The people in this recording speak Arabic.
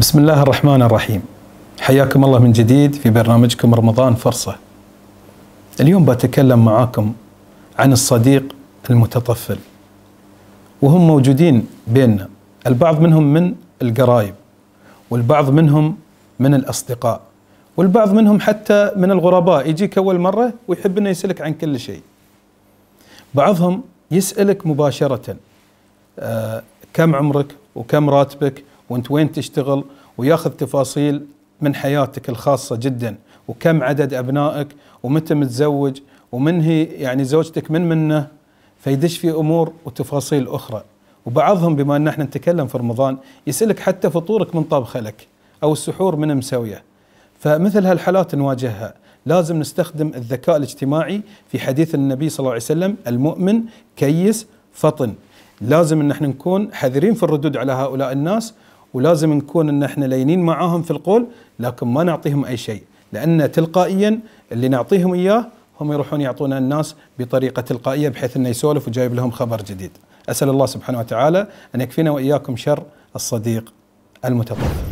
بسم الله الرحمن الرحيم حياكم الله من جديد في برنامجكم رمضان فرصة اليوم بتكلم معاكم عن الصديق المتطفل وهم موجودين بيننا البعض منهم من القرايب والبعض منهم من الأصدقاء والبعض منهم حتى من الغرباء يجيك أول مرة ويحب أنه يسألك عن كل شيء بعضهم يسألك مباشرة آه، كم عمرك وكم راتبك وانت وين تشتغل وياخذ تفاصيل من حياتك الخاصة جدا وكم عدد أبنائك ومتى متزوج ومن هي يعني زوجتك من منه فيدش في أمور وتفاصيل أخرى وبعضهم بما أن احنا نتكلم في رمضان يسألك حتى فطورك من طبخ لك أو السحور من مسويه فمثل هالحالات نواجهها لازم نستخدم الذكاء الاجتماعي في حديث النبي صلى الله عليه وسلم المؤمن كيس فطن لازم ان احنا نكون حذرين في الردود على هؤلاء الناس ولازم نكون ان احنا لينين معاهم في القول لكن ما نعطيهم اي شيء لان تلقائيا اللي نعطيهم اياه هم يروحون يعطونا الناس بطريقه تلقائيه بحيث انه يسولف وجايب لهم خبر جديد. اسال الله سبحانه وتعالى ان يكفينا واياكم شر الصديق المتطرف.